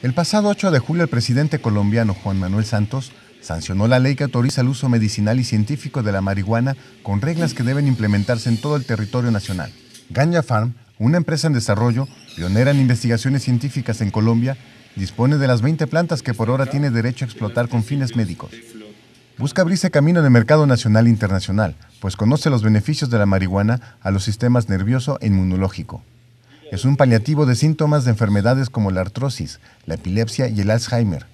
El pasado 8 de julio el presidente colombiano Juan Manuel Santos sancionó la ley que autoriza el uso medicinal y científico de la marihuana con reglas que deben implementarse en todo el territorio nacional. Ganja Farm, una empresa en desarrollo, pionera en investigaciones científicas en Colombia, dispone de las 20 plantas que por ahora tiene derecho a explotar con fines médicos. Busca abrirse camino en el mercado nacional e internacional, pues conoce los beneficios de la marihuana a los sistemas nervioso e inmunológico. Es un paliativo de síntomas de enfermedades como la artrosis, la epilepsia y el Alzheimer.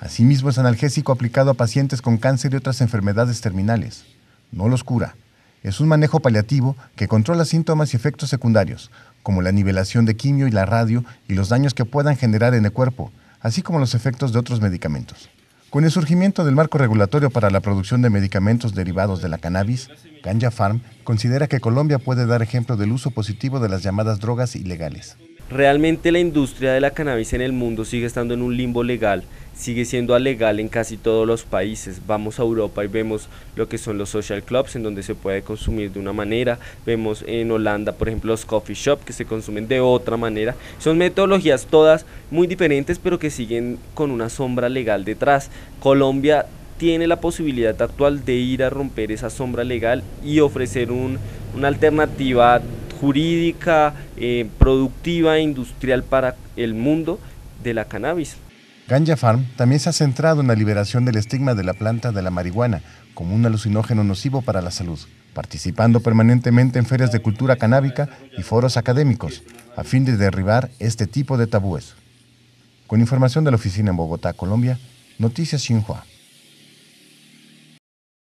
Asimismo es analgésico aplicado a pacientes con cáncer y otras enfermedades terminales. No los cura. Es un manejo paliativo que controla síntomas y efectos secundarios, como la nivelación de quimio y la radio y los daños que puedan generar en el cuerpo, así como los efectos de otros medicamentos. Con el surgimiento del marco regulatorio para la producción de medicamentos derivados de la cannabis, Ganja Farm considera que Colombia puede dar ejemplo del uso positivo de las llamadas drogas ilegales. Realmente la industria de la cannabis en el mundo sigue estando en un limbo legal, sigue siendo alegal en casi todos los países. Vamos a Europa y vemos lo que son los social clubs en donde se puede consumir de una manera, vemos en Holanda por ejemplo los coffee shops que se consumen de otra manera. Son metodologías todas muy diferentes pero que siguen con una sombra legal detrás. Colombia tiene la posibilidad actual de ir a romper esa sombra legal y ofrecer un, una alternativa jurídica, eh, productiva, industrial para el mundo de la cannabis. Ganja Farm también se ha centrado en la liberación del estigma de la planta de la marihuana como un alucinógeno nocivo para la salud, participando permanentemente en ferias de cultura canábica y foros académicos, a fin de derribar este tipo de tabúes. Con información de la oficina en Bogotá, Colombia, Noticias Xinhua.